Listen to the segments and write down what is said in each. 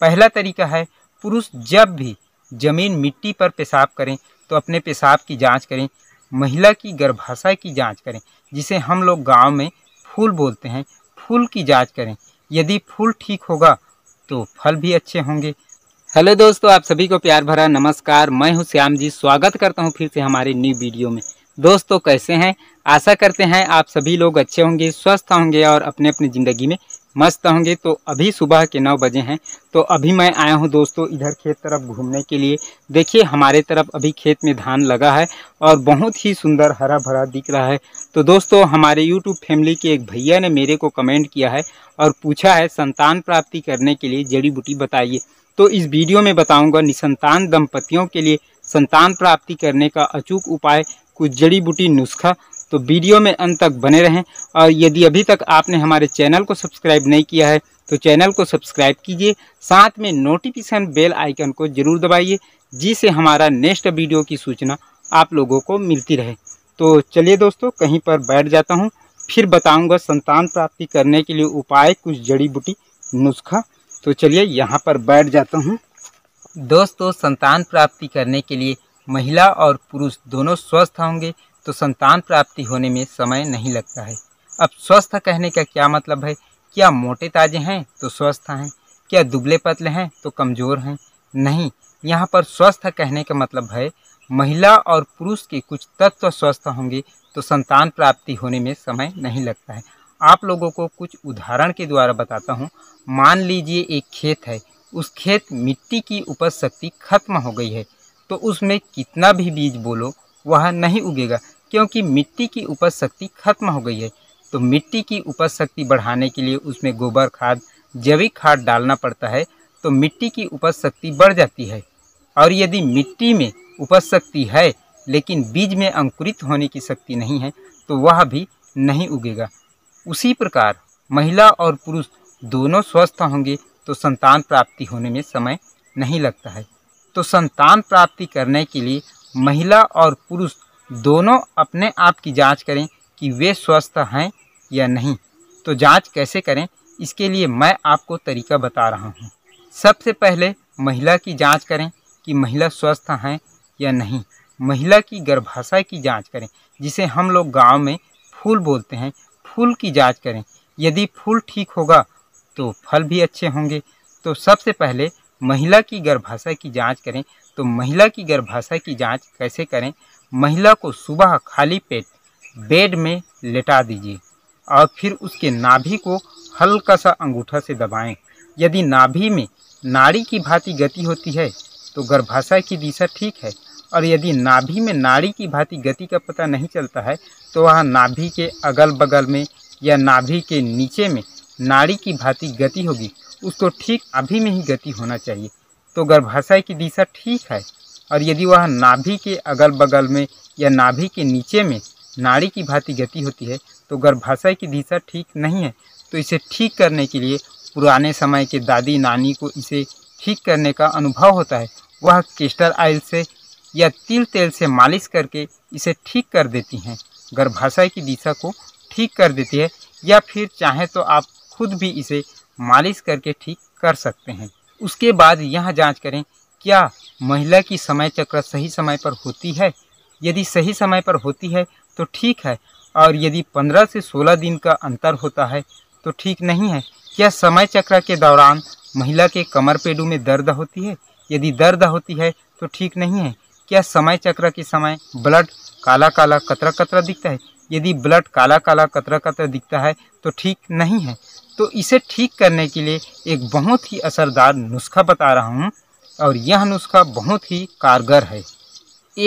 पहला तरीका है पुरुष जब भी ज़मीन मिट्टी पर पेशाब करें तो अपने पेशाब की जांच करें महिला की गर्भाशय की जांच करें जिसे हम लोग गांव में फूल बोलते हैं फूल की जांच करें यदि फूल ठीक होगा तो फल भी अच्छे होंगे हेलो दोस्तों आप सभी को प्यार भरा नमस्कार मैं हूं श्याम जी स्वागत करता हूं फिर से हमारे न्यू वीडियो में दोस्तों कैसे हैं आशा करते हैं आप सभी लोग अच्छे होंगे स्वस्थ होंगे और अपने अपने ज़िंदगी में मस्त होंगे तो अभी सुबह के नौ बजे हैं तो अभी मैं आया हूं दोस्तों इधर खेत तरफ घूमने के लिए देखिए हमारे तरफ अभी खेत में धान लगा है और बहुत ही सुंदर हरा भरा दिख रहा है तो दोस्तों हमारे यूट्यूब फैमिली के एक भैया ने मेरे को कमेंट किया है और पूछा है संतान प्राप्ति करने के लिए जड़ी बूटी बताइए तो इस वीडियो में बताऊँगा निसंतान दंपतियों के लिए संतान प्राप्ति करने का अचूक उपाय कुछ जड़ी बूटी नुस्खा तो वीडियो में अंत तक बने रहें और यदि अभी तक आपने हमारे चैनल को सब्सक्राइब नहीं किया है तो चैनल को सब्सक्राइब कीजिए साथ में नोटिफिकेशन बेल आइकन को ज़रूर दबाइए जिससे हमारा नेक्स्ट वीडियो की सूचना आप लोगों को मिलती रहे तो चलिए दोस्तों कहीं पर बैठ जाता हूँ फिर बताऊँगा संतान प्राप्ति करने के लिए उपाय कुछ जड़ी बूटी नुस्खा तो चलिए यहाँ पर बैठ जाता हूँ दोस्तों संतान प्राप्ति करने के लिए महिला और पुरुष दोनों स्वस्थ होंगे तो संतान प्राप्ति होने में समय नहीं लगता है अब स्वस्थ कहने का क्या मतलब है क्या मोटे ताजे हैं तो स्वस्थ हैं क्या दुबले पतले हैं तो कमज़ोर हैं नहीं यहाँ पर स्वस्थ कहने का मतलब है महिला और पुरुष के कुछ तत्व स्वस्थ होंगे तो संतान प्राप्ति होने में समय नहीं लगता है आप लोगों को कुछ उदाहरण के द्वारा बताता हूँ मान लीजिए एक खेत है उस खेत मिट्टी की उपज शक्ति खत्म हो गई है तो उसमें कितना भी बीज बोलो वह नहीं उगेगा क्योंकि मिट्टी की उपज शक्ति खत्म हो गई है तो मिट्टी की उपज शक्ति बढ़ाने के लिए उसमें गोबर खाद जैविक खाद डालना पड़ता है तो मिट्टी की उपज शक्ति बढ़ जाती है और यदि मिट्टी में उपज शक्ति है लेकिन बीज में अंकुरित होने की शक्ति नहीं है तो वह भी नहीं उगेगा उसी प्रकार महिला और पुरुष दोनों स्वस्थ होंगे तो संतान प्राप्ति होने में समय नहीं लगता है तो संतान प्राप्ति करने के लिए महिला और पुरुष दोनों अपने आप की जांच करें कि वे स्वस्थ हैं या नहीं तो जांच कैसे करें इसके लिए मैं आपको तरीका बता रहा हूं। सबसे पहले महिला की जांच करें कि महिला स्वस्थ हैं या नहीं महिला की गर्भाशय की जांच करें जिसे हम लोग गांव में फूल बोलते हैं फूल की जांच करें यदि फूल ठीक होगा तो फल भी अच्छे होंगे तो सबसे पहले महिला की गर्भाशय की जांच करें तो महिला की गर्भाशय की जांच कैसे करें महिला को सुबह खाली पेट बेड में लेटा दीजिए और फिर उसके नाभि को हल्का सा अंगूठा से दबाएं। यदि नाभि में नाड़ी की भांति गति होती है तो गर्भाशय की दिशा ठीक है और यदि नाभि में नाड़ी की भांति गति का पता नहीं चलता है तो वह नाभि के अगल बगल में या नाभि के नीचे में नाड़ी की भांति गति होगी उसको ठीक अभी में ही गति होना चाहिए तो गर्भाशय की दिशा ठीक है और यदि वह नाभि के अगल बगल में या नाभि के नीचे में नाड़ी की भांति गति होती है तो गर्भाशय की दिशा ठीक नहीं है तो इसे ठीक करने के लिए पुराने समय के दादी नानी को इसे ठीक करने का अनुभव होता है वह केस्टर आयल से या तिल तेल से मालिश करके इसे ठीक कर देती हैं गर्भाशय की दिशा को ठीक कर देती है या फिर चाहे तो आप खुद भी इसे मालिश करके ठीक कर सकते हैं उसके बाद यह जांच करें क्या महिला की समय चक्र सही समय पर होती है यदि सही समय पर होती है तो ठीक है और यदि 15 से 16 दिन का अंतर होता है तो ठीक नहीं है क्या समय चक्र के दौरान महिला के कमर पेडू में दर्द होती है यदि दर्द होती है तो ठीक नहीं है क्या समय चक्र के समय ब्लड काला काला कतरा कतरा दिखता है यदि ब्लड काला काला कतरा कतरा दिखता है तो ठीक नहीं है तो इसे ठीक करने के लिए एक बहुत ही असरदार नुस्खा बता रहा हूँ और यह नुस्खा बहुत ही कारगर है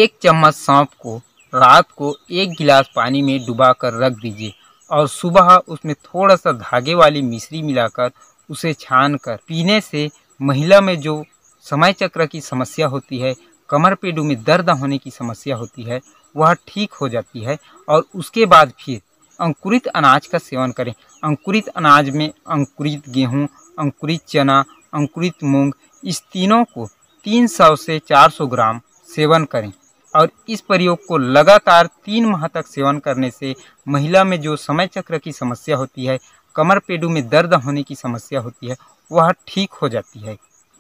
एक चम्मच सांप को रात को एक गिलास पानी में डुबा कर रख दीजिए और सुबह उसमें थोड़ा सा धागे वाली मिश्री मिलाकर उसे छान कर पीने से महिला में जो समय चक्र की समस्या होती है कमर पेडू में दर्द होने की समस्या होती है वह ठीक हो जाती है और उसके बाद फिर अंकुरित अनाज का सेवन करें अंकुरित अनाज में अंकुरित गेहूं, अंकुरित चना अंकुरित मूंग इस तीनों को 300 से 400 ग्राम सेवन करें और इस प्रयोग को लगातार तीन माह तक सेवन करने से महिला में जो समय चक्र की समस्या होती है कमर पेडू में दर्द होने की समस्या होती है वह ठीक हो जाती है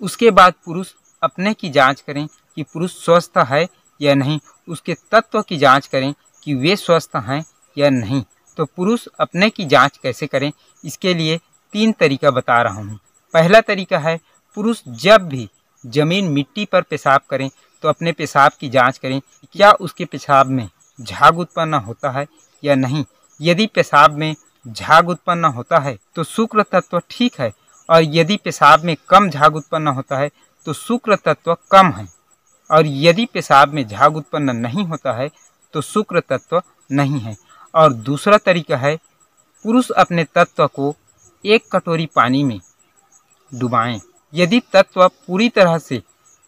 उसके बाद पुरुष अपने की जांच करें कि पुरुष स्वस्थ है या नहीं उसके तत्व की जांच करें कि वे स्वस्थ हैं या नहीं तो पुरुष अपने की जांच कैसे करें इसके लिए तीन तरीका बता रहा हूँ पहला तरीका है पुरुष जब भी ज़मीन मिट्टी पर पेशाब करें तो अपने पेशाब की जांच करें क्या उसके पेशाब में झाग उत्पन्न होता है या नहीं यदि पेशाब में झाग उत्पन्न होता है तो शुक्र तत्व ठीक है और यदि पेशाब में कम झाग उत्पन्न होता है तो शुक्र तत्व कम है और यदि पेशाब में झाग उत्पन्न नहीं होता है तो शुक्र तत्व नहीं है और दूसरा तरीका है पुरुष अपने तत्व को एक कटोरी पानी में डुबाएं। यदि तत्व पूरी तरह से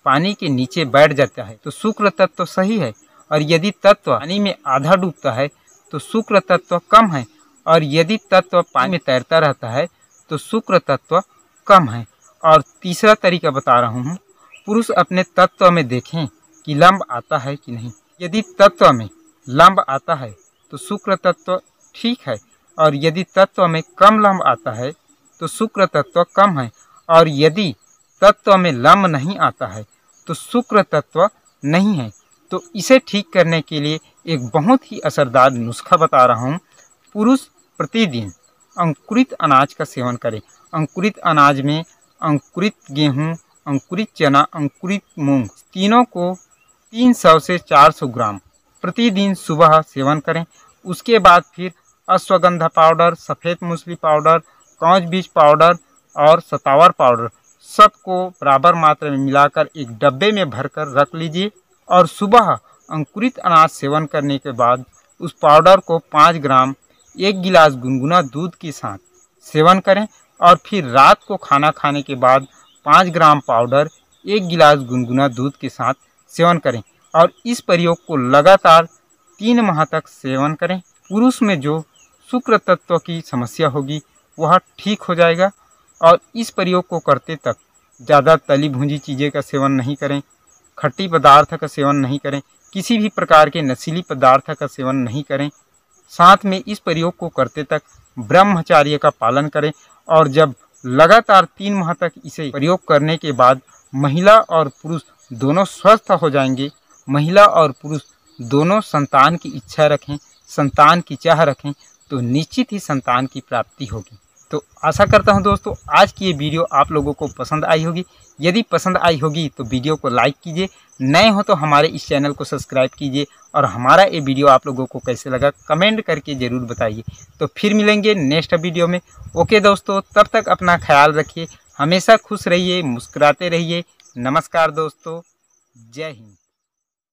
पानी के नीचे बैठ जाता है तो शुक्र तत्व सही है और यदि तत्व पानी में आधा डूबता है तो शुक्र तत्व कम है और यदि तत्व पानी में तैरता रहता है तो शुक्र तत्व कम है और तीसरा तरीका बता रहा हूँ पुरुष अपने तत्व में देखें कि लंब आता है कि नहीं यदि तत्व में लंब आता है तो शुक्र तत्व ठीक है और यदि तत्व में कम लम्ब आता है तो शुक्र तत्व कम है और यदि तत्व में लम्ब नहीं आता है तो शुक्र तत्व नहीं है तो इसे ठीक करने के लिए एक बहुत ही असरदार नुस्खा बता रहा हूँ पुरुष प्रतिदिन अंकुरित अनाज का सेवन करें अंकुरित अनाज में अंकुरित गेहूँ अंकुरित चना अंकुरित मूंग तीनों को 300 से 400 ग्राम प्रतिदिन सुबह सेवन करें उसके बाद फिर अश्वगंधा पाउडर सफ़ेद मूसली पाउडर कौच बीज पाउडर और सतावर पाउडर सबको बराबर मात्रा में मिलाकर एक डब्बे में भरकर रख लीजिए और सुबह अंकुरित अनाज सेवन करने के बाद उस पाउडर को पाँच ग्राम एक गिलास गुनगुना दूध के साथ सेवन करें और फिर रात को खाना खाने के बाद पाँच ग्राम पाउडर एक गिलास गुनगुना दूध के साथ सेवन करें और इस प्रयोग को लगातार तीन माह तक सेवन करें पुरुष में जो शुक्र तत्व की समस्या होगी वह ठीक हो जाएगा और इस प्रयोग को करते तक ज़्यादा तली भूंजी चीज़ें का सेवन नहीं करें खट्टी पदार्थ का सेवन नहीं करें किसी भी प्रकार के नशीली पदार्थ का सेवन नहीं करें साथ में इस प्रयोग को करते तक ब्रह्मचार्य का पालन करें और जब लगातार तीन माह तक इसे प्रयोग करने के बाद महिला और पुरुष दोनों स्वस्थ हो जाएंगे महिला और पुरुष दोनों संतान की इच्छा रखें संतान की चाह रखें तो निश्चित ही संतान की प्राप्ति होगी तो आशा करता हूं दोस्तों आज की ये वीडियो आप लोगों को पसंद आई होगी यदि पसंद आई होगी तो वीडियो को लाइक कीजिए नए हो तो हमारे इस चैनल को सब्सक्राइब कीजिए और हमारा ये वीडियो आप लोगों को कैसे लगा कमेंट करके ज़रूर बताइए तो फिर मिलेंगे नेक्स्ट वीडियो में ओके दोस्तों तब तक अपना ख्याल रखिए हमेशा खुश रहिए मुस्कुराते रहिए नमस्कार दोस्तों जय हिंद